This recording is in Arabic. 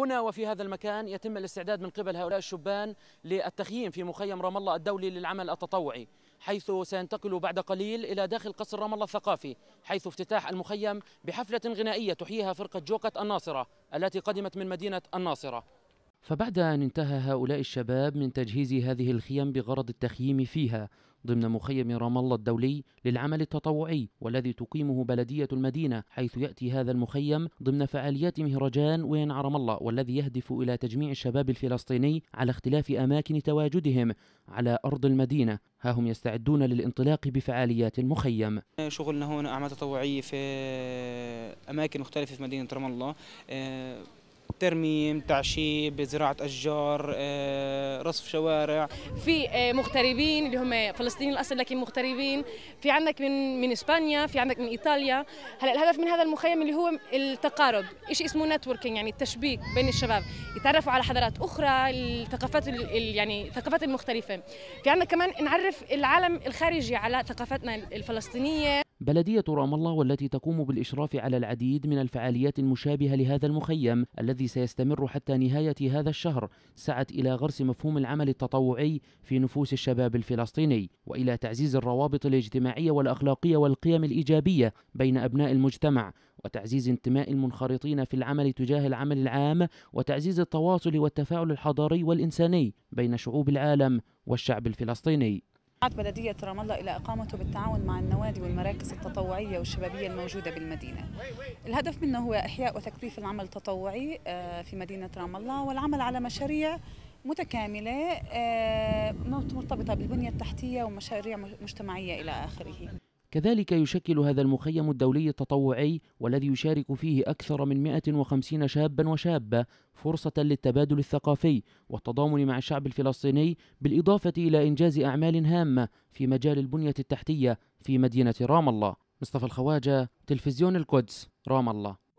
هنا وفي هذا المكان يتم الاستعداد من قبل هؤلاء الشبان للتخييم في مخيم رام الله الدولي للعمل التطوعي حيث سينتقلوا بعد قليل إلى داخل قصر رام الله الثقافي حيث افتتاح المخيم بحفلة غنائية تحييها فرقة جوكة الناصرة التي قدمت من مدينة الناصرة فبعد أن انتهى هؤلاء الشباب من تجهيز هذه الخيم بغرض التخييم فيها ضمن مخيم رام الله الدولي للعمل التطوعي والذي تقيمه بلدية المدينة حيث يأتي هذا المخيم ضمن فعاليات مهرجان وين رام الله والذي يهدف إلى تجميع الشباب الفلسطيني على اختلاف أماكن تواجدهم على أرض المدينة ها هم يستعدون للانطلاق بفعاليات المخيم شغلنا هون أعمال تطوعية في أماكن مختلفة في مدينة رام الله ترميم تعشيب زراعه اشجار آه، رصف شوارع في آه، مغتربين اللي هم فلسطينيين الاصل لكن مغتربين في عندك من من اسبانيا في عندك من ايطاليا هلا الهدف من هذا المخيم اللي هو التقارب شيء اسمه نتوركينج يعني التشبيك بين الشباب يتعرفوا على حضارات اخرى الثقافات يعني الثقافات المختلفه في عندنا كمان نعرف العالم الخارجي على ثقافتنا الفلسطينيه بلدية رام الله والتي تقوم بالإشراف على العديد من الفعاليات المشابهة لهذا المخيم الذي سيستمر حتى نهاية هذا الشهر سعت إلى غرس مفهوم العمل التطوعي في نفوس الشباب الفلسطيني وإلى تعزيز الروابط الاجتماعية والأخلاقية والقيم الإيجابية بين أبناء المجتمع وتعزيز انتماء المنخرطين في العمل تجاه العمل العام وتعزيز التواصل والتفاعل الحضاري والإنساني بين شعوب العالم والشعب الفلسطيني دعت بلدية رام الله إلى إقامته بالتعاون مع النوادي والمراكز التطوعية والشبابية الموجودة بالمدينة. الهدف منه هو إحياء وتكثيف العمل التطوعي آه، في مدينة رام الله والعمل على مشاريع متكاملة آه، مرتبطة بالبنية التحتية ومشاريع مجتمعية إلى آخره. كذلك يشكل هذا المخيم الدولي التطوعي والذي يشارك فيه أكثر من 150 شابا وشابة فرصة للتبادل الثقافي والتضامن مع الشعب الفلسطيني بالإضافة إلى إنجاز أعمال هامة في مجال البنية التحتية في مدينة رام الله مصطفى الخواجة تلفزيون القدس رام الله